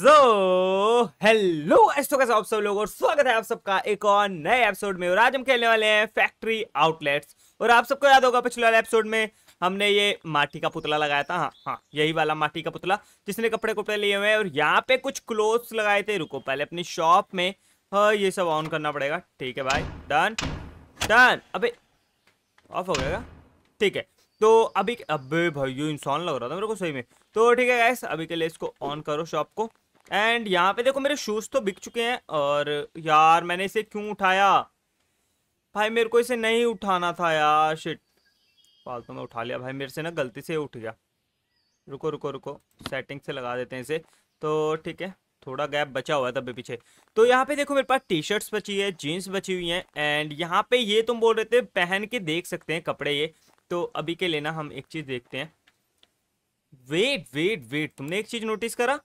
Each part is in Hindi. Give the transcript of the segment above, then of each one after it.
सो हेलो एस्टो कैसे आप सब लोगों और स्वागत है आप सबका एक और नए एपिसोड में और आज हम खेलने वाले हैं फैक्ट्री आउटलेट्स और आप सबको याद होगा पिछले वाले एपिसोड में हमने ये माटी का पुतला लगाया था हाँ हाँ यही वाला माटी का पुतला जिसने कपड़े कपड़े लिए हुए हैं और यहाँ पे कुछ क्लोथ्स लगाए थे रुको पहले अपनी शॉप में हाँ ये सब ऑन करना पड़ेगा ठीक है भाई डन डन अबे ऑफ हो गएगा ठीक है तो अभी अबे भाई ये इंसान लग रहा था मेरे को सही में तो ठीक है गैस अभी के लिए इसको ऑन करो शॉप को एंड यहाँ पे देखो मेरे शूज़ तो बिक चुके हैं और यार मैंने इसे क्यों उठाया भाई मेरे को इसे नहीं उठाना था यार शिट फालतू तो में उठा लिया भाई मेरे से ना गलती से उठ गया रुको रुको रुको सेटिंग से लगा देते हैं इसे तो ठीक है थोड़ा गैप बचा हुआ है तब पीछे तो यहाँ पे देखो मेरे पास टी शर्ट्स बची है जीन्स बची हुई हैं एंड यहाँ पे ये तुम बोल रहे थे पहन के देख सकते हैं कपड़े ये तो अभी के लेना हम एक चीज़ देखते हैं वेट वेट वेट तुमने एक चीज़ नोटिस करा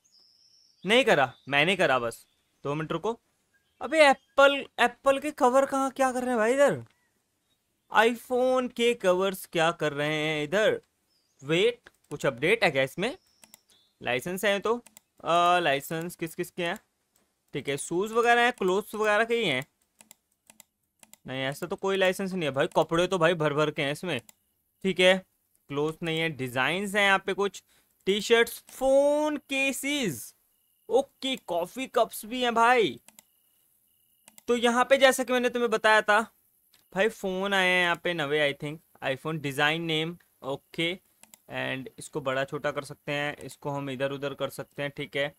नहीं करा मैंने करा बस दो मिनट रुको अबे एप्पल एप्पल के कवर कहाँ क्या कर रहे हैं भाई इधर आईफोन के कवर्स क्या कर रहे हैं इधर वेट कुछ अपडेट है क्या इसमें लाइसेंस है तो आ, लाइसेंस किस किस के हैं ठीक है शूज़ वगैरह हैं क्लोथ्स वगैरह के ही हैं नहीं ऐसा तो कोई लाइसेंस नहीं है भाई कपड़े तो भाई भर भर के हैं इसमें ठीक है क्लोथ नहीं है डिजाइन है यहाँ पे कुछ T shirts phone cases okay coffee cups भी हैं भाई तो यहाँ पे जैसा कि मैंने तुम्हें बताया था भाई फ़ोन आए हैं यहाँ पे नवे I think iPhone design name okay and इसको बड़ा छोटा कर सकते हैं इसको हम इधर उधर कर सकते हैं ठीक है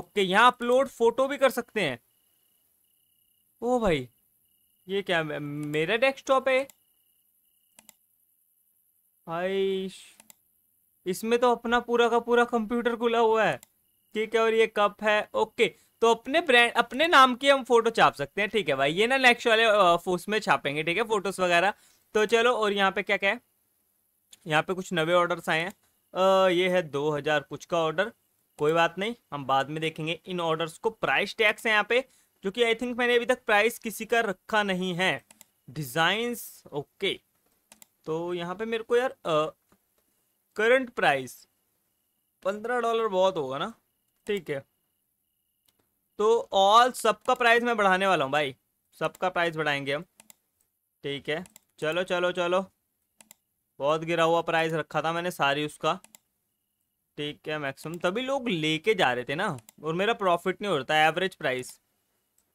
ओके यहाँ अपलोड फोटो भी कर सकते हैं ओ भाई ये क्या मेरा डेस्कटॉप है भाई इसमें तो अपना पूरा का पूरा कंप्यूटर खुला हुआ है ठीक है और ये कप है ओके तो अपने ब्रांड अपने नाम की हम फोटो छाप सकते हैं ठीक है भाई ये ना नेक्स्ट वाले में छापेंगे ठीक है फोटोस वगैरह तो चलो और यहाँ पे क्या क्या है यहाँ पे कुछ नवे ऑर्डर्स आए हैं ये है दो हज़ार कुछ का ऑर्डर कोई बात नहीं हम बाद में देखेंगे इन ऑर्डर्स को प्राइस टैक्स है यहाँ पे जो कि आई थिंक मैंने अभी तक प्राइस किसी का रखा नहीं है डिज़ाइंस ओके तो यहाँ पे मेरे को यार करंट प्राइस पंद्रह डॉलर बहुत होगा ना ठीक है तो ऑल सबका प्राइस मैं बढ़ाने वाला हूँ भाई सबका प्राइस बढ़ाएंगे हम ठीक है चलो चलो चलो बहुत गिरा हुआ प्राइस रखा था मैंने सारी उसका ठीक है मैक्सिमम तभी लोग लेके जा रहे थे ना और मेरा प्रॉफिट नहीं होता एवरेज प्राइस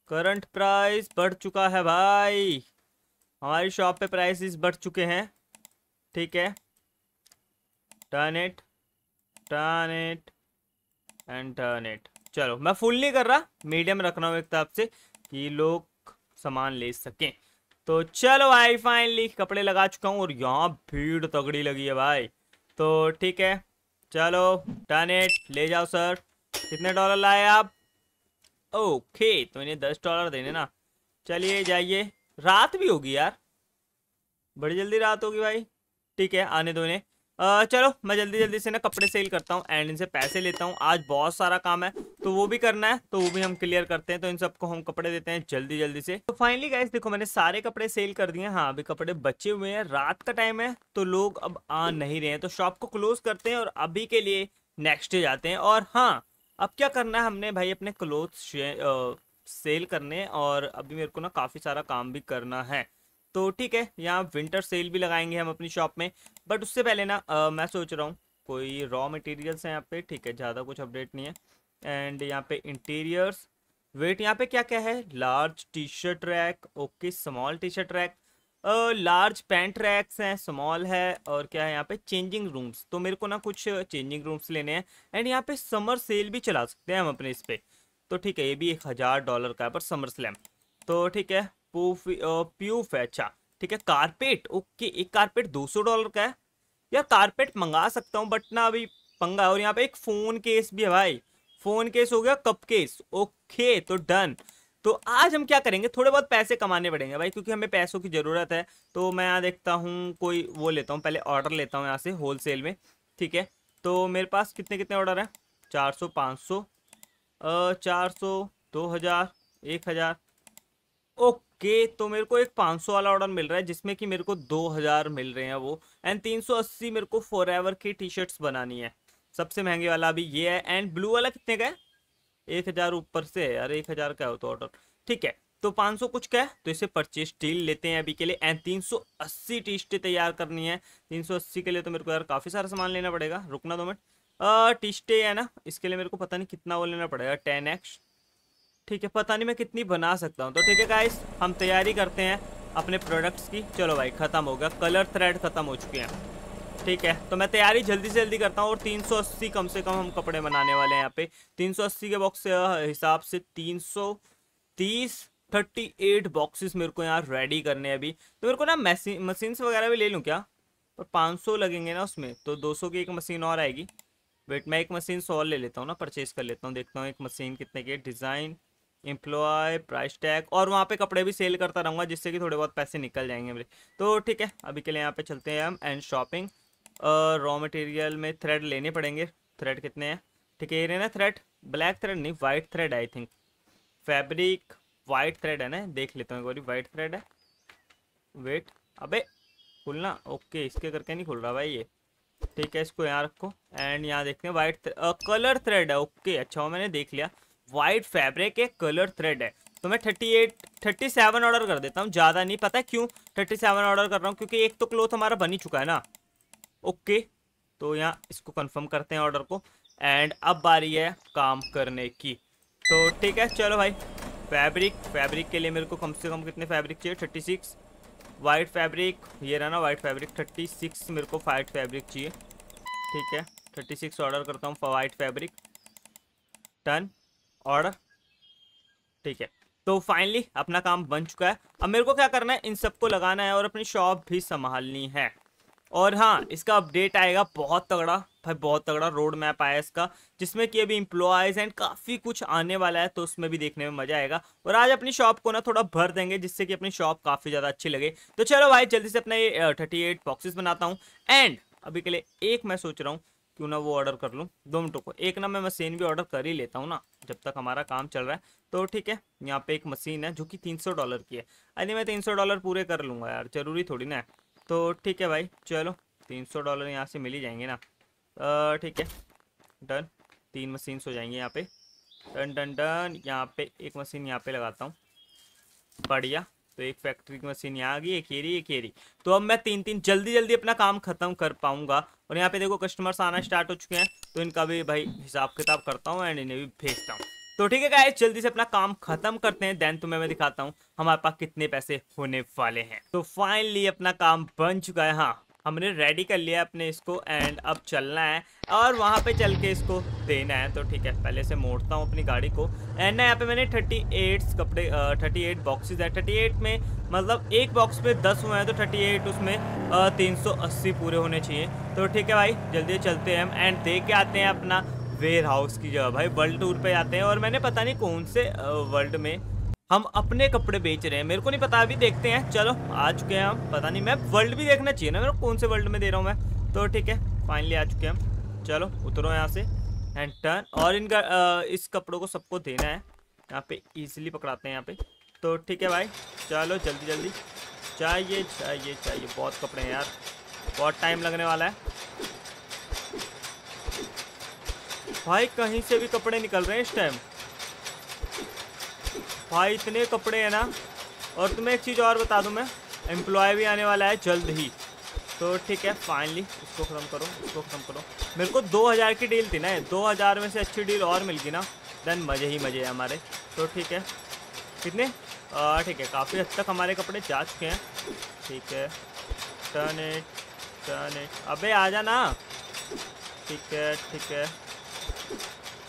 करंट प्राइस बढ़ चुका है भाई हमारी शॉप पे प्राइसेस बढ़ चुके हैं ठीक है turn it turn it internet चलो मैं फुल नहीं कर रहा मीडियम रख रहा हूँ एक तरफ से कि लोग सामान ले सकें तो चलो भाई फाइनली कपड़े लगा चुका हूँ और यहाँ भीड़ तगड़ी लगी है भाई तो ठीक है चलो टर्नेट ले जाओ सर कितने डॉलर लाए आप ओके तो इन्हें दस डॉलर देने ना चलिए जाइए रात भी होगी यार बड़ी जल्दी रात होगी भाई ठीक है आने दो इन्हें चलो मैं जल्दी जल्दी से ना कपड़े सेल करता हूँ एंड इनसे पैसे लेता हूँ आज बहुत सारा काम है तो वो भी करना है तो वो भी हम क्लियर करते हैं तो इन सबको हम कपड़े देते हैं जल्दी जल्दी से तो फाइनली गाइस देखो मैंने सारे कपड़े सेल कर दिए हाँ अभी कपड़े बचे हुए हैं रात का टाइम है तो लोग अब आ नहीं रहे हैं तो शॉप को क्लोज करते हैं और अभी के लिए नेक्स्ट डे जाते हैं और हाँ अब क्या करना है हमने भाई अपने क्लोथ सेल करने और अभी मेरे को ना काफ़ी सारा काम भी करना है तो ठीक है यहाँ विंटर सेल भी लगाएंगे हम अपनी शॉप में बट उससे पहले ना आ, मैं सोच रहा हूँ कोई रॉ मटेरियल्स हैं यहाँ पे ठीक है ज़्यादा कुछ अपडेट नहीं है एंड यहाँ पे इंटीरियर्स वेट यहाँ पे क्या क्या है large T shirt rack okay small T shirt rack large pant racks हैं स्मॉल है और क्या है यहाँ पे चेंजिंग रूम्स तो मेरे को ना कुछ चेंजिंग रूम्स लेने हैं एंड यहाँ पे समर सेल भी चला सकते हैं हम अपने इस पर तो ठीक है ये भी एक हज़ार डॉलर का है पर समर स्लैम तो ठीक है प्यूफेचा अच्छा, ठीक है कारपेट ओके एक कारपेट दो सौ डॉलर का है यार कारपेट मंगा सकता हूँ बट ना अभी पंगा है और यहाँ पे एक फ़ोन केस भी है भाई फ़ोन केस हो गया कप केस ओके तो डन तो आज हम क्या करेंगे थोड़े बहुत पैसे कमाने पड़ेंगे भाई क्योंकि हमें पैसों की ज़रूरत है तो मैं यहाँ देखता हूँ कोई वो लेता हूँ पहले ऑर्डर लेता हूँ यहाँ से सेल में ठीक है तो मेरे पास कितने कितने ऑर्डर हैं चार सौ पाँच सौ चार सौ दो हज़ार एक हज़ार के तो मेरे को एक 500 वाला ऑर्डर मिल रहा है जिसमें कि मेरे को 2000 मिल रहे हैं वो एंड 380 मेरे को फॉर एवर की टी शर्ट्स बनानी है सबसे महंगे वाला अभी ये है एंड ब्लू वाला कितने का है एक हज़ार ऊपर से है यार एक हज़ार का हो तो ऑर्डर ठीक है तो 500 कुछ का है तो इसे परचेज डील लेते हैं अभी के लिए एंड 380 टी शर्टें तैयार करनी है 380 के लिए तो मेरे को यार काफ़ी सारा सामान लेना पड़ेगा रुकना दो मिनट टी शर्टें है ना इसके लिए मेरे को पता नहीं कितना वो लेना पड़ेगा टेन एक्स ठीक है पता नहीं मैं कितनी बना सकता हूँ तो ठीक है गाइस हम तैयारी करते हैं अपने प्रोडक्ट्स की चलो भाई ख़त्म हो गया कलर थ्रेड ख़त्म हो चुके हैं ठीक है तो मैं तैयारी जल्दी से जल्दी करता हूँ और 380 कम से कम हम कपड़े बनाने वाले हैं यहाँ पे 380 के बॉक्स हिसाब से 330 38 बॉक्सेस मेरे को यहाँ रेडी करने हैं अभी तो मेरे को ना मशीन मशीन्स वगैरह भी ले लूँ क्या और 500 लगेंगे ना उसमें तो 200 की एक मशीन और आएगी वेट मैं एक मशीन सॉल ले लेता हूँ ना परचेज़ कर लेता हूँ देखता हूँ एक मशीन कितने की डिज़ाइन एम्प्लॉय प्राइस टैग और वहाँ पे कपड़े भी सेल करता रहूँगा जिससे कि थोड़े बहुत पैसे निकल जाएंगे मेरे तो ठीक है अभी के लिए यहाँ पे चलते हैं हम एंड शॉपिंग रॉ मटेरियल में थ्रेड लेने पड़ेंगे थ्रेड कितने हैं ठीक है ये ना थ्रेड ब्लैक थ्रेड नहीं white thread I think fabric white thread है ना देख लेता हूँ एक वाइट थ्रेड है वेट अबे खुलना ओके इसके करके नहीं खुल रहा भाई ये ठीक है इसको यहाँ रखो एंड यहाँ देखते हैं वाइट कलर थ्रेड है ओके अच्छा हो मैंने देख लिया वाइट फैब्रिक एक कलर थ्रेड है तो मैं thirty eight thirty seven order कर देता हूँ ज़्यादा नहीं पता है क्यों थर्टी सेवन ऑर्डर कर रहा हूँ क्योंकि एक तो क्लोथ हमारा बन ही चुका है ना ओके तो यहाँ इसको कंफर्म करते हैं ऑर्डर को एंड अब बारी है काम करने की तो ठीक है चलो भाई फैब्रिक फैब्रिक के लिए मेरे को कम से कम कितने फैब्रिक चाहिए थर्टी सिक्स वाइट फैब्रिक ये रहा ना वाइट फैब्रिक थर्टी सिक्स मेरे को वाइट फैब्रिक चाहिए ठीक है थर्टी सिक्स ऑर्डर करता हूँ वाइट फैब्रिक टन और ठीक है तो फाइनली अपना काम बन चुका है अब मेरे को क्या करना है इन सबको लगाना है और अपनी शॉप भी संभालनी है और हाँ इसका अपडेट आएगा बहुत तगड़ा भाई बहुत तगड़ा रोड मैप आया इसका जिसमें कि अभी इम्प्लॉयज़ एंड काफ़ी कुछ आने वाला है तो उसमें भी देखने में मज़ा आएगा और आज अपनी शॉप को ना थोड़ा भर देंगे जिससे कि अपनी शॉप काफ़ी ज़्यादा अच्छी लगे तो चलो भाई जल्दी से अपना ये थर्टी एट बॉक्सेस बनाता हूँ एंड अभी के लिए एक मैं सोच रहा हूँ क्यों ना वो ऑर्डर कर लूँ दो मिनटों को एक ना मैं मशीन भी ऑर्डर कर ही लेता हूँ ना जब तक हमारा काम चल रहा है तो ठीक है यहाँ पे एक मशीन है जो कि तीन सौ डॉलर की है अरे मैं तीन सौ डॉलर पूरे कर लूँगा यार ज़रूरी थोड़ी ना है तो ठीक है भाई चलो तीन सौ डॉलर यहाँ से मिल ही जाएंगे ना ठीक है डन तीन मशीन्स हो जाएंगे यहाँ पे डन डन डन यहाँ पे एक मशीन यहाँ पे लगाता हूँ बढ़िया तो एक फैक्ट्री की मशीन यहाँ आ गई एक हेरी एक हेरी तो अब मैं तीन तीन जल्दी जल्दी अपना काम ख़त्म कर पाऊँगा और यहाँ पे देखो कस्टमर्स आना स्टार्ट हो चुके हैं तो इनका भी भाई हिसाब किताब करता हूँ एंड इन्हें भी भेजता हूँ तो ठीक है गाइस जल्दी से अपना काम खत्म करते हैं देन तुम्हें मैं दिखाता हूँ हमारे पास कितने पैसे होने वाले हैं तो फाइनली अपना काम बन चुका है हाँ हमने रेडी कर लिया अपने इसको एंड अब चलना है और वहाँ पे चल के इसको देना है तो ठीक है पहले से मोड़ता हूँ अपनी गाड़ी को एंड ना यहाँ पे मैंने 38 कपड़े थर्टी एट बॉक्सेज हैं 38 में मतलब एक बॉक्स पे 10 हुए हैं तो 38 उसमें तीन सौ पूरे होने चाहिए तो ठीक है भाई जल्दी चलते हैं हम एंड देख के आते हैं अपना वेयर हाउस की जगह भाई वर्ल्ड टूर पे आते हैं और मैंने पता नहीं कौन से वर्ल्ड में हम अपने कपड़े बेच रहे हैं मेरे को नहीं पता अभी देखते हैं चलो आ चुके हैं हम पता नहीं मैं वर्ल्ड भी देखना चाहिए ना मेरे को कौन से वर्ल्ड में दे रहा हूँ मैं तो ठीक है फाइनली आ चुके हैं हम चलो उतरो यहाँ से एंड टर्न और इनका इस कपड़ों को सबको देना है यहाँ पे ईजिली पकड़ाते हैं यहाँ पे तो ठीक है भाई चलो जल्दी जल्दी चाहिए चाहिए चाहिए बहुत कपड़े हैं यार बहुत टाइम लगने वाला है भाई कहीं से भी कपड़े निकल रहे हैं इस टाइम भाई इतने कपड़े हैं ना और तुम्हें एक चीज़ और बता दूं मैं एम्प्लॉय भी आने वाला है जल्द ही तो ठीक है फाइनली इसको ख़त्म करो इसको ख़त्म करो मेरे को 2000 की डील थी ना हजार में से अच्छी डील और मिल गई ना देन मज़े ही मज़े हैं हमारे तो ठीक है कितने ठीक है काफ़ी हद तक हमारे कपड़े जा चुके हैं ठीक है टर्न इट नहीं अबे आ जा ना ठीक है ठीक है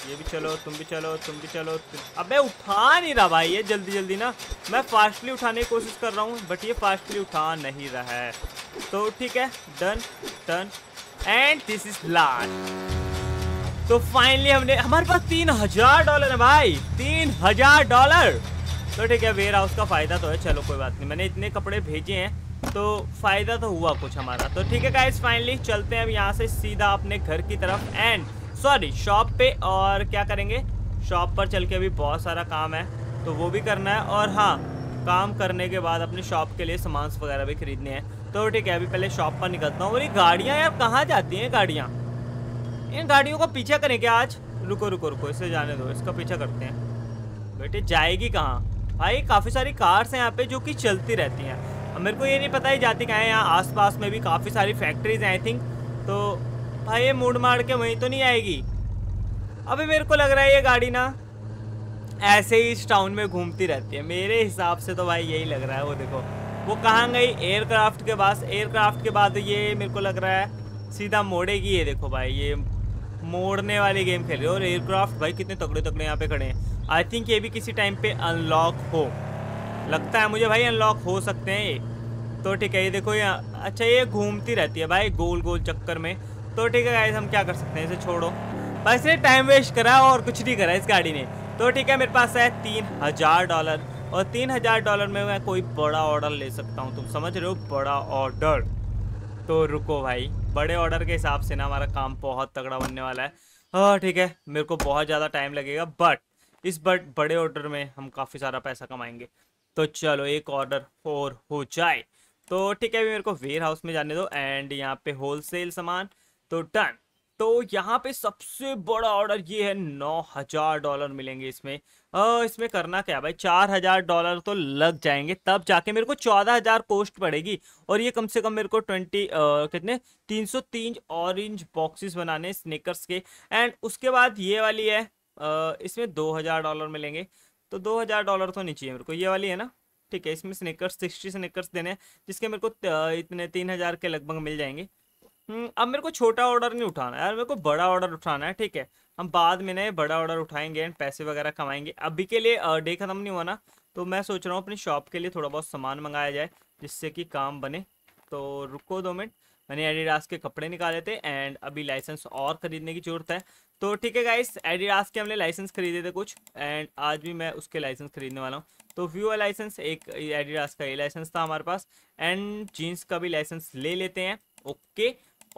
ये भी चलो तुम भी चलो तुम भी चलो तुम... अबे उठा नहीं रहा भाई ये जल्दी जल्दी ना मैं फास्टली उठाने की कोशिश कर रहा हूँ बट ये फास्टली उठा नहीं रहा है तो ठीक है done done and this is last तो फाइनली हमने हमारे पास तीन हजार डॉलर है भाई तीन हजार डॉलर तो ठीक है वेयर हाउस का फायदा तो है चलो कोई बात नहीं मैंने इतने कपड़े भेजे हैं तो फ़ायदा तो हुआ कुछ हमारा तो ठीक है गाइज फाइनली चलते हैं अब यहाँ से सीधा अपने घर की तरफ एंड सॉरी शॉप पे और क्या करेंगे शॉप पर चल के अभी बहुत सारा काम है तो वो भी करना है और हाँ काम करने के बाद अपने शॉप के लिए सामान वगैरह भी खरीदने हैं तो ठीक है अभी पहले शॉप पर निकलता हूँ और ये गाड़ियाँ यार कहाँ जाती हैं गाड़ियाँ इन गाड़ियों का पीछा करें क्या आज रुको रुको रुको इसे जाने दो इसका पीछा करते हैं बेटे जाएगी कहाँ भाई काफ़ी सारी कार्स हैं यहाँ पे जो कि चलती रहती हैं मेरे को ये नहीं पता ही जाती कहाँ यहाँ आस पास में भी काफ़ी सारी फैक्ट्रीज हैं आई थिंक तो भाई ये मूड मार के वहीं तो नहीं आएगी अभी मेरे को लग रहा है ये गाड़ी ना ऐसे ही इस टाउन में घूमती रहती है मेरे हिसाब से तो भाई यही लग रहा है वो देखो वो कहाँ गई एयरक्राफ्ट के पास एयरक्राफ्ट के बाद ये मेरे को लग रहा है सीधा मोड़ेगी ये देखो भाई ये मोड़ने वाली गेम खेल रही है और एयरक्राफ्ट भाई कितने तकड़े तकड़े यहाँ पे खड़े हैं आई थिंक ये भी किसी टाइम पे अनलॉक हो लगता है मुझे भाई अनलॉक हो सकते हैं तो ठीक है ये देखो ये अच्छा ये घूमती रहती है भाई गोल गोल चक्कर में तो ठीक है गाइज हम क्या कर सकते हैं इसे छोड़ो बस ये टाइम वेस्ट करा और कुछ नहीं करा इस गाड़ी ने तो ठीक है मेरे पास है तीन हज़ार डॉलर और तीन हज़ार डॉलर में मैं कोई बड़ा ऑर्डर ले सकता हूँ तुम समझ रहे हो बड़ा ऑर्डर तो रुको भाई बड़े ऑर्डर के हिसाब से ना हमारा काम बहुत तगड़ा बनने वाला है हाँ ठीक है मेरे को बहुत ज़्यादा टाइम लगेगा बट इस बट बड़े ऑर्डर में हम काफ़ी सारा पैसा कमाएंगे तो चलो एक ऑर्डर और हो जाए तो ठीक है अभी मेरे को वेयर हाउस में जाने दो एंड यहाँ पे होलसेल सामान तो डन तो यहाँ पे सबसे बड़ा ऑर्डर ये है नौ हज़ार डॉलर मिलेंगे इसमें आ, इसमें करना क्या भाई चार हज़ार डॉलर तो लग जाएंगे तब जाके मेरे को चौदह हज़ार पोस्ट पड़ेगी और ये कम से कम मेरे को ट्वेंटी कितने तीन सौ तीन ऑरेंज बॉक्सेस बनाने स्नेकर्स के एंड उसके बाद ये वाली है आ, इसमें दो हज़ार डॉलर मिलेंगे तो दो हज़ार डॉलर तो नहीं चाहिए मेरे को ये वाली है ना ठीक है इसमें स्नेकर्स सिक्सटी स्नेकर्स देने हैं जिसके मेरे को इतने तीन हज़ार के लगभग मिल जाएंगे हम्म, अब मेरे को छोटा ऑर्डर नहीं उठाना यार मेरे को बड़ा ऑर्डर उठाना है ठीक है हम बाद में ना बड़ा ऑर्डर उठाएंगे एंड पैसे वगैरह कमाएंगे अभी के लिए डे ख़त्म नहीं हुआ ना तो मैं सोच रहा हूँ अपनी शॉप के लिए थोड़ा बहुत सामान मंगाया जाए जिससे कि काम बने तो रुको दो मिनट मैंने एडिडास के कपड़े निकाले थे एंड अभी लाइसेंस और ख़रीदने की ज़रूरत है तो ठीक है गाइस एडिडास के हमने लाइसेंस खरीदे थे कुछ एंड आज भी मैं उसके लाइसेंस खरीदने वाला हूँ तो व्यू लाइसेंस एक एडिडास का ए लाइसेंस था हमारे पास एंड जीन्स का भी लाइसेंस ले लेते हैं ओके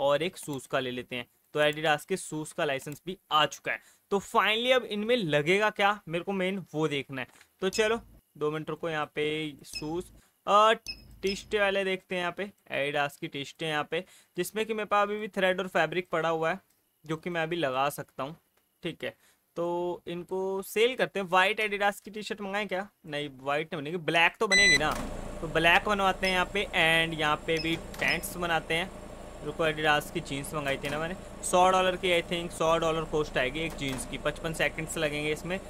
और एक शूज़ का ले लेते हैं तो एडिडास के सूज का लाइसेंस भी आ चुका है तो फाइनली अब इनमें लगेगा क्या मेरे को मेन वो देखना है तो चलो दो मिनट को यहाँ पे शूज़ टिस्टे वाले देखते हैं यहाँ पे एडिडास की टिस्टे यहाँ पे जिसमें कि मेरे पास अभी भी थ्रेड और फैब्रिक पड़ा हुआ है जो कि मैं अभी लगा सकता हूँ ठीक है तो इनको सेल करते हैं वाइट एडिडास की टी शर्ट मंगाएं क्या नहीं वाइट नहीं बनेगी ब्लैक तो बनेगी ना तो ब्लैक बनवाते हैं यहाँ पे एंड यहाँ पे भी पैंट्स बनाते हैं रुको एडिडास की जीन्स मंगाई थी ना मैंने सौ डॉलर की आई थिंक सौ डॉलर कॉस्ट आएगी एक जीन्स की पचपन सेकेंड्स लगेंगे इसमें आ,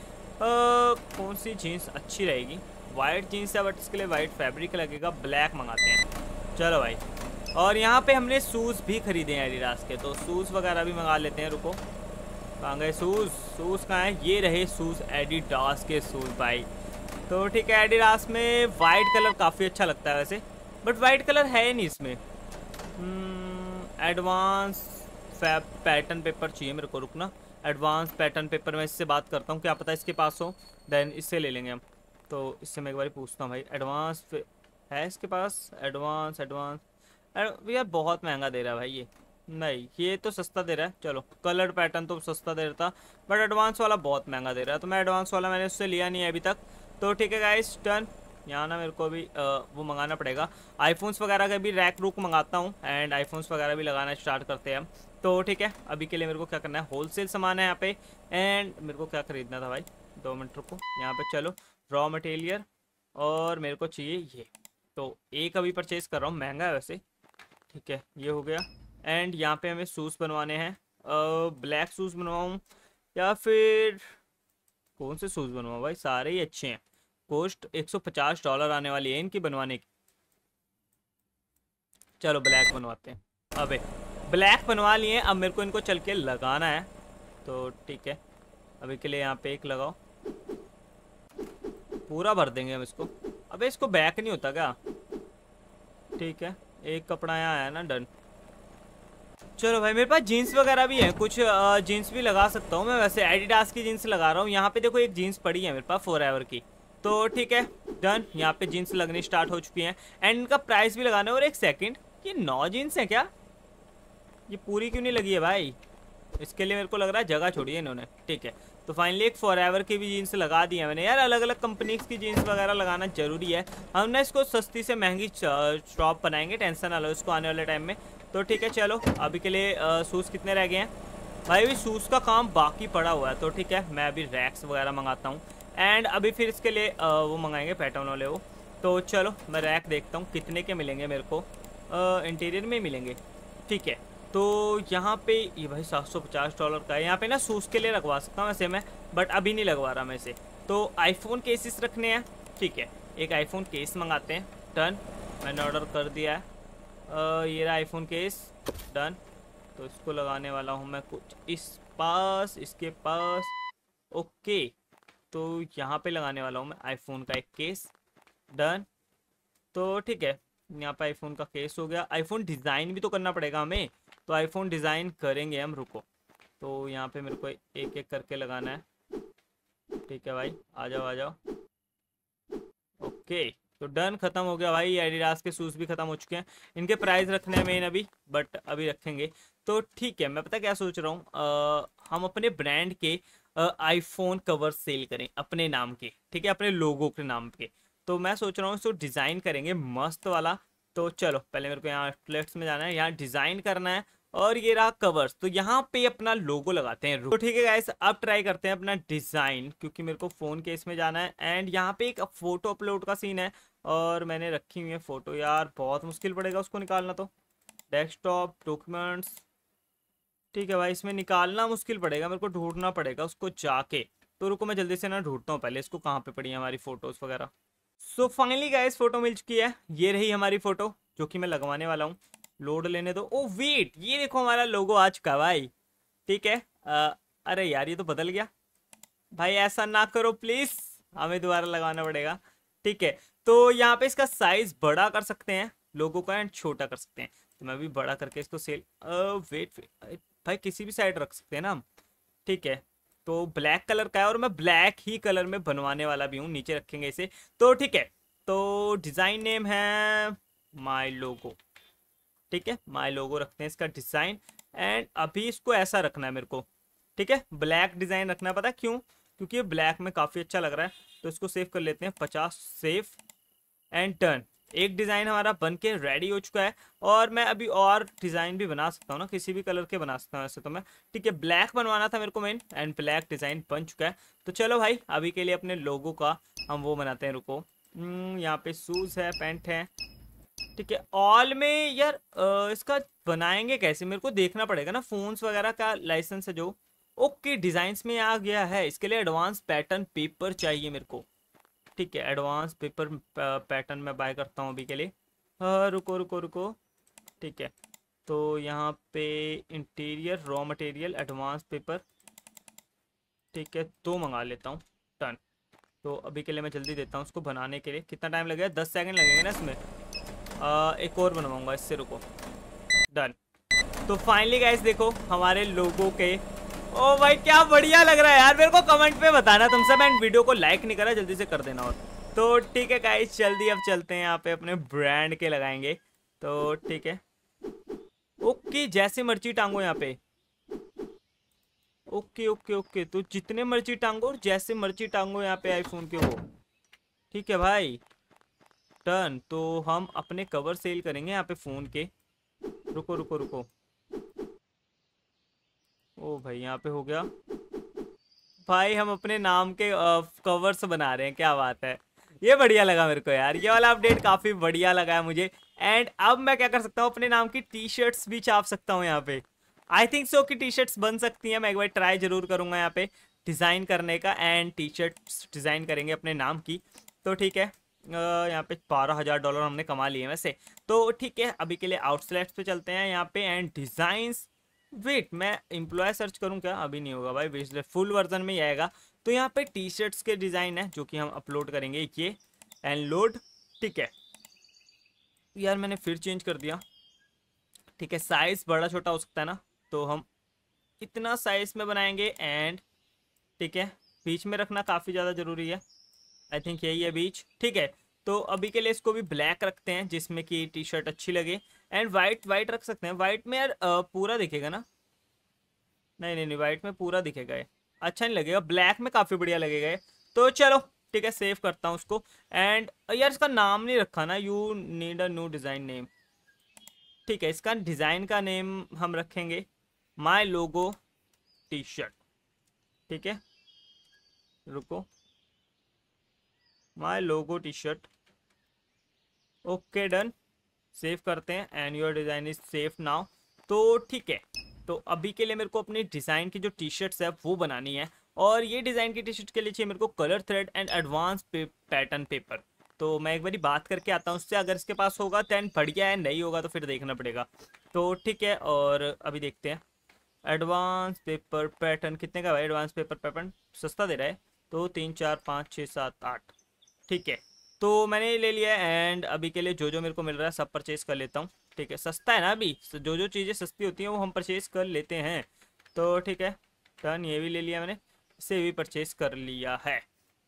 कौन सी जीन्स अच्छी रहेगी वाइट जीन्स है बट इसके लिए वाइट फैब्रिक लगेगा ब्लैक मंगाते हैं चलो भाई और यहाँ पे हमने शूज़ भी खरीदे हैं एडिडास के तो शूज़ वगैरह भी मंगा लेते हैं रुको कहाँ गए शूज़ शूज़ कहाँ है ये रहे शूज़ एडिडास के सूज भाई तो ठीक है एडिडास में वाइट कलर काफ़ी अच्छा लगता है वैसे बट वाइट कलर है नहीं इसमें एडवांस फैब पैटर्न पेपर चाहिए मेरे को रुकना एडवांस पैटर्न पेपर मैं इससे बात करता हूँ क्या पता इसके पास हो देन इससे ले लेंगे हम तो इससे मैं एक बार पूछता हूँ भाई एडवांस है इसके पास एडवांस एडवांस भैया बहुत महंगा दे रहा है भाई ये नहीं ये तो सस्ता दे रहा है चलो कलर पैटर्न तो सस्ता दे रहा था बट एडवांस वाला बहुत महंगा दे रहा है तो मैं एडवांस वाला मैंने उससे लिया नहीं है अभी तक तो ठीक है गाइस टर्न यहाँ ना मेरे को भी आ, वो मंगाना पड़ेगा आईफोन्स वगैरह का भी रैक रूक मंगाता हूँ एंड आईफोन्स वगैरह भी लगाना स्टार्ट करते हैं हम तो ठीक है अभी के लिए मेरे को क्या करना है होलसेल सामान है यहाँ पे एंड मेरे को क्या खरीदना था भाई दो मिनट रुको यहाँ पे चलो रॉ मटेरियल और मेरे को चाहिए ये तो एक अभी परचेज़ कर रहा हूँ महंगा है वैसे ठीक है ये हो गया एंड यहाँ पे हमें शूज़ बनवाने हैं ब्लैक शूज़ बनवाऊँ या फिर कौन से शूज़ बनवाऊँ भाई सारे ही अच्छे हैं सौ 150 डॉलर आने वाली है इनकी बनवाने की चलो ब्लैक बनवाते हैं अबे ब्लैक बनवा लिए अब मेरे को इनको चल के लगाना है तो ठीक है अभी के लिए यहाँ पे एक लगाओ पूरा भर देंगे हम इसको अबे इसको बैक नहीं होता क्या ठीक है एक कपड़ा यहाँ आया ना डन चलो भाई मेरे पास जीन्स वगैरह भी हैं कुछ जीन्स भी लगा सकता हूँ मैं वैसे एडिडास की जीन्स लगा रहा हूँ यहाँ पे देखो एक जीन्स पड़ी है मेरे पास फोर एवर की तो ठीक है डन यहाँ पे जीन्स लगनी स्टार्ट हो चुकी हैं एंड इनका प्राइस भी लगाना है और एक सेकंड ये नौ जीन्स हैं क्या ये पूरी क्यों नहीं लगी है भाई इसके लिए मेरे को लग रहा है जगह छोड़ी है इन्होंने ठीक है तो फाइनली एक फॉर एवर की भी जीन्स लगा दी है मैंने यार अलग अलग कंपनीज की जीन्स वगैरह लगाना जरूरी है हम ना इसको सस्ती से महंगी शॉप बनाएंगे टेंशन ना लो इसको आने वाले टाइम में तो ठीक है चलो अभी के लिए शूज़ कितने रह गए हैं भाई अभी शूज़ का काम बाकी पड़ा हुआ है तो ठीक है मैं अभी रैक्स वगैरह मंगाता हूँ एंड अभी फिर इसके लिए आ, वो मंगाएंगे पैटर्न वाले वो तो चलो मैं रैक देखता हूँ कितने के मिलेंगे मेरे को इंटीरियर में ही मिलेंगे ठीक है तो यहाँ पे ये भाई 750 डॉलर का है यहाँ पे ना शूज़ के लिए लगवा सकता हूँ वैसे मैं बट अभी नहीं लगवा रहा मैं इसे तो आईफोन केसेस रखने हैं ठीक है एक आईफोन केस मंगाते हैं टन मैंने ऑर्डर कर दिया है ये रहा आईफोन केस डन तो इसको लगाने वाला हूँ मैं कुछ इस पास इसके पास ओके तो यहाँ पे लगाने वाला हूँ मैं आईफोन का एक केस डन तो ठीक है यहाँ पे आईफोन का केस हो गया आईफोन डिज़ाइन भी तो करना पड़ेगा हमें तो आईफोन डिज़ाइन करेंगे हम रुको तो यहाँ पे मेरे को एक एक करके लगाना है ठीक है भाई आ जाओ आ जाओ ओके तो डन खत्म हो गया भाई एडिडास के शूज़ भी खत्म हो चुके हैं इनके प्राइस रखने मेन अभी बट अभी रखेंगे तो ठीक है मैं पता क्या सोच रहा हूँ हम अपने ब्रांड के आईफोन कवर सेल करें अपने नाम के ठीक है अपने लोगों के नाम के तो मैं सोच रहा हूँ इसको डिज़ाइन करेंगे मस्त वाला तो चलो पहले मेरे को यहाँ आउटलेट्स में जाना है यहाँ डिज़ाइन करना है और ये रहा कवर्स तो यहाँ पे अपना लोगो लगाते हैं तो ठीक है गाइस अब ट्राई करते हैं अपना डिज़ाइन क्योंकि मेरे को फ़ोन केस में जाना है एंड यहाँ पे एक फोटो अपलोड का सीन है और मैंने रखी हुई है फ़ोटो यार बहुत मुश्किल पड़ेगा उसको निकालना तो डेस्कटॉप डॉक्यूमेंट्स ठीक है भाई इसमें निकालना मुश्किल पड़ेगा मेरे को ढूंढना पड़ेगा उसको जाके तो रुको मैं जल्दी से ना ढूंढता हूँ पहले इसको कहाँ पे पड़ी है हमारी फ़ोटोज़ वगैरह सो फाइनली गाइस फ़ोटो मिल चुकी है ये रही हमारी फ़ोटो जो कि मैं लगवाने वाला हूँ लोड लेने दो ओ oh, वेट ये देखो हमारा लोगो आज का भाई ठीक है आ, अरे यार ये तो बदल गया भाई ऐसा ना करो प्लीज़ हमें दोबारा लगाना पड़ेगा ठीक है तो यहाँ पे इसका साइज बड़ा कर सकते हैं लोगों का एंड छोटा कर सकते हैं तो मैं भी बड़ा करके इसको सेल वेट भाई किसी भी साइड रख सकते हैं ना हम ठीक है तो ब्लैक कलर का है और मैं ब्लैक ही कलर में बनवाने वाला भी हूँ नीचे रखेंगे इसे तो ठीक है तो डिज़ाइन नेम है माई लोगो ठीक है माई लोगो रखते हैं इसका डिज़ाइन एंड अभी इसको ऐसा रखना है मेरे को ठीक है ब्लैक डिज़ाइन रखना पता क्यों क्योंकि ये ब्लैक में काफ़ी अच्छा लग रहा है तो इसको सेव कर लेते हैं पचास सेफ एंड टर्न एक डिज़ाइन हमारा बन के रेडी हो चुका है और मैं अभी और डिज़ाइन भी बना सकता हूँ ना किसी भी कलर के बना सकता हूँ ऐसे तो मैं ठीक है ब्लैक बनवाना था मेरे को मेन एंड ब्लैक डिज़ाइन बन चुका है तो चलो भाई अभी के लिए अपने लोगों का हम वो बनाते हैं रुको हम्म, यहाँ पे शूज़ है पेंट है ठीक है ऑल में यार इसका बनाएंगे कैसे मेरे को देखना पड़ेगा ना फ़ोन्स वगैरह का लाइसेंस है जो ओके डिज़ाइंस में आ गया है इसके लिए एडवांस पैटर्न पेपर चाहिए मेरे को ठीक है एडवांस पेपर पैटर्न में बाय करता हूँ अभी के लिए हाँ रुको रुको रुको ठीक है तो यहाँ पे interior raw material advance paper ठीक है दो मंगा लेता हूँ टन तो अभी के लिए मैं जल्दी देता हूँ उसको बनाने के लिए कितना टाइम लगेगा दस सेकेंड लगेंगे ना इसमें आ, एक और बनवाऊँगा इससे रुको डन तो फाइनली गैस देखो हमारे लोगों के ओ भाई क्या बढ़िया लग रहा है यार मेरे को कमेंट पे बताना तुमसे मैं वीडियो को लाइक नहीं करा जल्दी से कर देना और तो ठीक है गाइस जल्दी अब चलते हैं यहाँ पे अपने ब्रांड के लगाएंगे तो ठीक है ओके जैसे मर्जी टांगो यहाँ पे ओके ओके ओके तो जितने मर्जी टांगो और जैसे मर्जी टांगो यहाँ पे आईफोन के वो ठीक है भाई टर्न तो हम अपने कवर सेल करेंगे यहाँ पे फ़ोन के रुको रुको रुको रुको ओ भाई यहाँ पे हो गया भाई हम अपने नाम के कवर्स बना रहे हैं क्या बात है ये बढ़िया लगा मेरे को यार ये वाला अपडेट काफ़ी बढ़िया लगा है मुझे एंड अब मैं क्या कर सकता हूँ अपने नाम की टी शर्ट्स भी छाप सकता हूँ यहाँ पे आई थिंक सो कि टी शर्ट्स बन सकती हैं मैं एक बार ट्राई जरूर करूँगा यहाँ पे डिज़ाइन करने का एंड टी शर्ट्स डिज़ाइन करेंगे अपने नाम की तो ठीक है यहाँ पे बारह हज़ार डॉलर हमने कमा लिए वैसे तो ठीक है अभी के लिए आउटलेट्स पे चलते हैं यहाँ पे एंड डिज़ाइंस वेट मैं इम्प्लॉय सर्च करूँ क्या अभी नहीं होगा भाई बेचले फुल वर्जन में ही आएगा तो यहाँ पे टी शर्ट्स के डिज़ाइन है जो कि हम अपलोड करेंगे ये एंड लोड ठीक है यार मैंने फिर चेंज कर दिया ठीक है साइज़ बड़ा छोटा हो सकता है ना तो हम इतना साइज़ में बनाएंगे एंड ठीक है बीच में रखना काफ़ी ज़्यादा ज़रूरी है आई थिंक यही है बीच ठीक है तो अभी के लिए इसको भी ब्लैक रखते हैं जिसमें कि टी शर्ट अच्छी लगे एंड वाइट वाइट रख सकते हैं वाइट में यार पूरा दिखेगा ना नहीं नहीं नहीं वाइट में पूरा दिखेगा ये अच्छा नहीं लगेगा ब्लैक में काफ़ी बढ़िया लगेगा ये तो चलो ठीक है सेव करता हूँ उसको एंड यार इसका नाम नहीं रखा ना you need a new design name ठीक है इसका डिज़ाइन का नेम हम रखेंगे माई लोगो टी शर्ट ठीक है रुको my logo T shirt okay done save करते हैं and your design is safe now तो ठीक है तो अभी के लिए मेरे को अपनी डिज़ाइन की जो टी शर्ट्स है वो बनानी है और ये डिज़ाइन की टी शर्ट के लिए चाहिए मेरे को कलर थ्रेड एंड एडवांस पे, पैटर्न पेपर तो मैं एक बारी बात करके आता हूँ उससे अगर इसके पास होगा बढ़ तो बढ़िया है नहीं होगा तो फिर देखना पड़ेगा तो ठीक है और अभी देखते हैं एडवांस पेपर पैटर्न कितने का भाई एडवांस पेपर पैटर्न सस्ता दे रहा है तो तीन चार पाँच छः सात आठ ठीक है तो मैंने ये ले लिया एंड अभी के लिए जो जो मेरे को मिल रहा है सब परचेज़ कर लेता हूँ ठीक है सस्ता है ना अभी जो जो चीज़ें सस्ती होती हैं वो हम परचेज़ कर लेते हैं तो ठीक है डन ये भी ले लिया मैंने इसे भी परचेज़ कर लिया है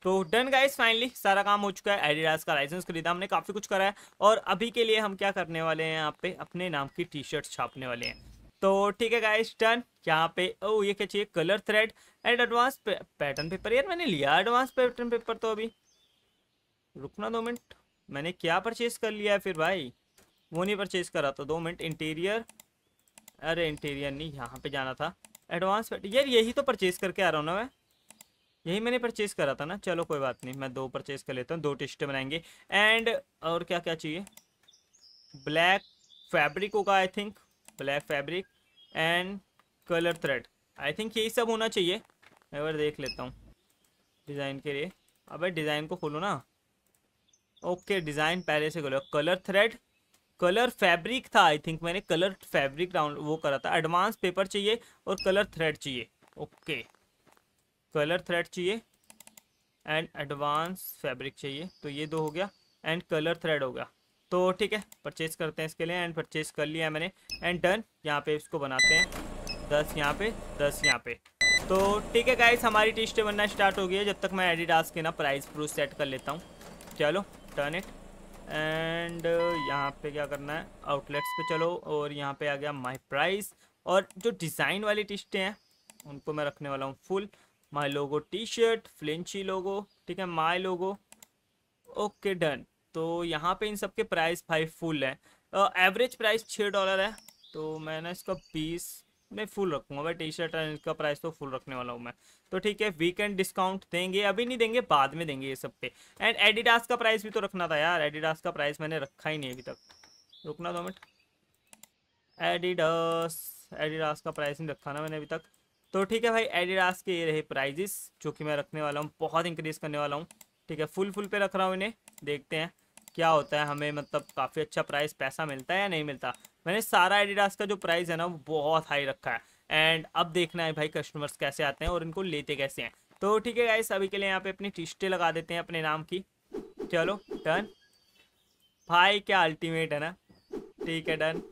तो डन गाइस फाइनली सारा काम हो चुका है एडिडास का लाइसेंस खरीदा हमने काफ़ी कुछ करा है और अभी के लिए हम क्या करने वाले हैं यहाँ पे अपने नाम की टी शर्ट छापने वाले हैं तो ठीक है गाइस डन यहाँ पे ओ oh, ये क्या चाहिए colour thread and advance pattern paper यार मैंने लिया एडवांस पैटर्न पेपर तो अभी रुकना दो मिनट मैंने क्या परचेज कर लिया है फिर भाई वो नहीं परचेज करा था तो दो मिनट इंटीरियर अरे इंटीरियर नहीं यहाँ पे जाना था एडवांस यार यही तो परचेज करके आ रहा हूँ ना मैं यही मैंने परचेज करा था ना चलो कोई बात नहीं मैं दो परचेज कर लेता हूँ दो टिस्ट बनाएंगे एंड और क्या क्या चाहिए ब्लैक फैब्रिक होगा I think black fabric and colour thread I think यही सब होना चाहिए मैं बार देख लेता हूँ डिज़ाइन के लिए अब डिज़ाइन को खोलो ना ओके डिज़ाइन पहले से गलो कलर थ्रेड कलर फैब्रिक था आई थिंक मैंने कलर फैब्रिक डाउन वो करा था एडवांस पेपर चाहिए और कलर थ्रेड चाहिए ओके कलर थ्रेड चाहिए एंड एडवांस फैब्रिक चाहिए तो ये दो हो गया एंड कलर थ्रेड हो गया तो ठीक है परचेज़ करते हैं इसके लिए एंड परचेज़ कर लिया मैंने एंड डन यहाँ पे इसको बनाते हैं दस यहाँ पे दस यहाँ पे तो ठीक है गाइस हमारी टी बनना स्टार्ट हो गई है जब तक मैं एडिडास के ना प्राइस प्रूफ सेट कर लेता हूँ चलो टर्न इट एंड यहाँ पे क्या करना है आउटलेट्स पे चलो और यहाँ पे आ गया माय प्राइस और जो डिज़ाइन वाली टी शर्टें हैं उनको मैं रखने वाला हूँ full my logo T shirt फ्लिंची लोगो ठीक है माय लोगो ओके डन तो यहाँ पे इन सब के प्राइस फाइव फुल हैं एवरेज प्राइस छः डॉलर है तो मैंने इसका बीस मैं फुल रखूँगा भाई टी शर्ट एंड का प्राइस तो फुल रखने वाला हूँ मैं तो ठीक है वीकेंड डिस्काउंट देंगे अभी नहीं देंगे बाद में देंगे ये सब पे एंड एडिडास का प्राइस भी तो रखना था यार एडिडास का प्राइस मैंने रखा ही नहीं अभी तक रुकना दो मिनट एडिडास एडिडास का प्राइस नहीं रखा ना मैंने अभी तक तो ठीक है भाई एडिडास के ये रहे प्राइजेस जो कि मैं रखने वाला हूँ बहुत इंक्रीज़ करने वाला हूँ ठीक है फुल फुल पे रख रहा हूँ इन्हें देखते हैं क्या होता है हमें मतलब काफ़ी अच्छा प्राइस पैसा मिलता है या नहीं मिलता मैंने सारा एडिडास का जो प्राइस है ना वो बहुत हाई रखा है एंड अब देखना है भाई कस्टमर्स कैसे आते हैं और इनको लेते कैसे हैं तो ठीक है गाइस अभी के लिए यहाँ पे अपनी टिस्टे लगा देते हैं अपने नाम की चलो डन भाई क्या अल्टीमेट है ना ठीक है डन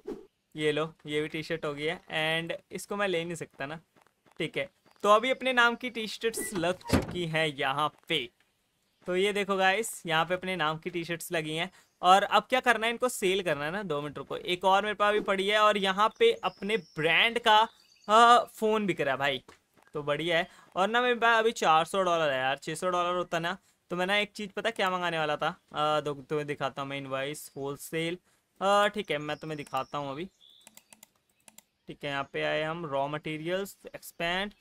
ये लो ये भी टी शर्ट हो गई है एंड इसको मैं ले नहीं सकता ना ठीक है तो अभी अपने नाम की टी शर्ट्स लग चुकी हैं यहाँ पे तो ये देखो गाइस यहाँ पे अपने नाम की टी शर्ट्स लगी हैं और अब क्या करना है इनको सेल करना है ना दो मीटर को एक और मेरे पास भी पड़ी है और यहाँ पे अपने ब्रांड का फ़ोन बिक रहा है भाई तो बढ़िया है और ना मेरे पास अभी चार सौ डॉलर है यार छः सौ डॉलर होता ना तो मैं ना एक चीज़ पता क्या मंगाने वाला था आ, दो तुम्हें दिखाता हूँ मैं इन्वाइस होल सेल ठीक है मैं तुम्हें दिखाता हूँ अभी ठीक है यहाँ पे आए हम रॉ मटेरियल्स एक्सपैंड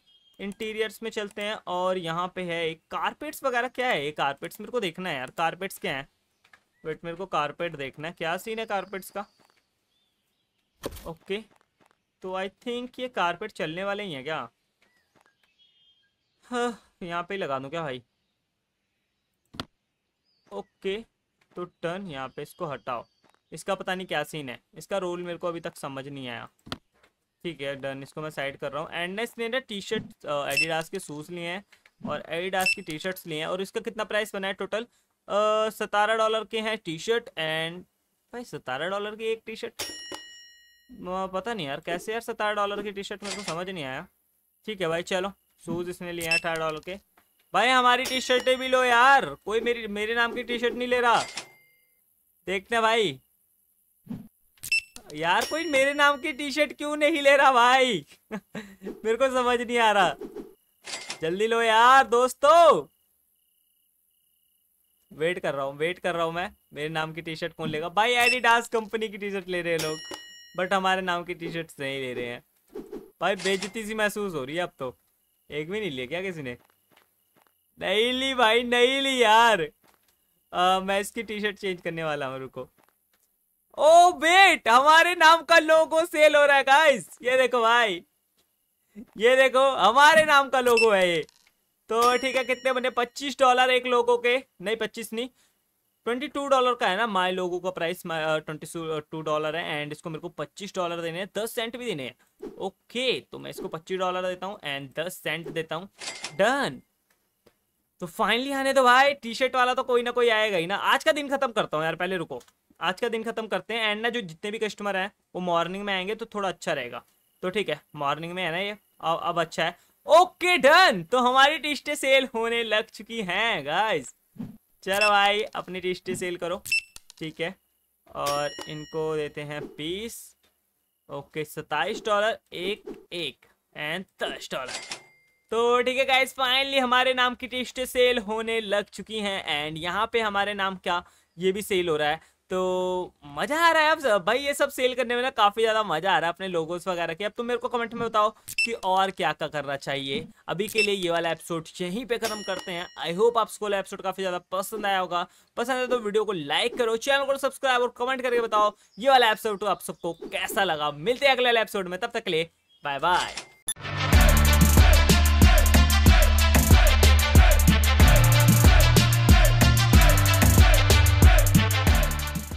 इंटीरियर्स में चलते हैं और यहाँ पे है एक कारपेट्स वगैरह क्या है ये कारपेट्स मेरे को देखना है यार कारपेट्स क्या है वेट मेरे को कारपेट देखना है क्या सीन है कारपेट्स का ओके okay. तो आई थिंक ये कारपेट चलने वाले ही हैं क्या हाँ यहाँ पे लगा दूँ क्या भाई ओके okay. तो टर्न यहाँ पे इसको हटाओ इसका पता नहीं क्या सीन है इसका रोल मेरे को अभी तक समझ नहीं आया ठीक है डन इसको मैं साइड कर रहा हूँ एंड ने ना टी शर्ट एडिडास के शूज़ लिए हैं और एडिडास की टी शर्ट्स लिए हैं और इसका कितना प्राइस बना है टोटल सतारह डॉलर के हैं टी शर्ट एंड भाई सतारह डॉलर की एक टी शर्ट पता नहीं यार कैसे यार सतारह डॉलर की टी शर्ट मेरे को समझ नहीं आया ठीक है भाई चलो शूज़ इसने लिए हैं अठारह डॉलर के भाई हमारी टी शर्टें भी लो यार कोई मेरी मेरे नाम की टी शर्ट नहीं ले रहा देखते भाई यार कोई मेरे नाम की टी शर्ट क्यों नहीं ले रहा भाई मेरे को समझ नहीं आ रहा जल्दी लो यार दोस्तों वेट कर रहा हूँ वेट कर रहा हूँ मैं मेरे नाम की टी शर्ट कौन लेगा भाई एडिडास कंपनी की टी शर्ट ले रहे हैं लोग बट हमारे नाम की टी शर्ट नहीं ले रहे हैं भाई बेजती सी महसूस हो रही है अब तो एक भी नहीं लिया क्या किसी ने नहीं ली भाई नहीं ली यार आ, मैं इसकी टी शर्ट चेंज करने वाला हूँ रुको ओ बेट हमारे नाम का लोगो सेल हो रहा है गाइस ये देखो भाई ये देखो हमारे नाम का लोगो है ये तो ठीक है कितने बने पच्चीस डॉलर एक लोगों के नहीं पच्चीस नहीं ट्वेंटी टू डॉलर का है ना माई लोगों का प्राइस ट्वेंटी टू डॉलर है एंड इसको मेरे को पच्चीस डॉलर देने हैं दस सेंट भी देने हैं ओके तो मैं इसको पच्चीस डॉलर देता हूँ एंड दस सेंट देता हूँ डन तो फाइनली आने तो भाई टी शर्ट वाला तो कोई ना कोई आएगा ही ना आज का दिन खत्म करता हूँ यार पहले रुको आज का दिन खत्म करते हैं एंड ना जो जितने भी कस्टमर हैं वो मॉर्निंग में आएंगे तो थोड़ा अच्छा रहेगा तो ठीक है मॉर्निंग में है ना ये अब अच्छा है ओके डन तो हमारी टिस्टे सेल होने लग चुकी हैं गाइस चलो भाई अपनी टिस्टे सेल करो ठीक है और इनको देते हैं पीस ओके सत्ताईस डॉलर एक एक एंड दस डॉलर तो ठीक है गाइस फाइनली हमारे नाम की टिस्टे सेल होने लग चुकी हैं एंड यहाँ पे हमारे नाम क्या ये भी सेल हो रहा है तो मजा आ रहा है अब भाई ये सब सेल करने में ना काफी ज्यादा मजा आ रहा है अपने लोगोस वगैरह के अब तुम मेरे को कमेंट में बताओ कि और क्या क्या करना चाहिए अभी के लिए ये वाला एपिसोड यहीं पे खत्म करते हैं आई होप आपको एपिसोड काफी ज्यादा पसंद आया होगा पसंद आया तो वीडियो को लाइक करो चैनल को सब्सक्राइब और कमेंट करके बताओ ये वाला एपिसोड तो आप सबको कैसा लगा मिलते हैं अगले एपिसोड में तब तक ले बाय बाय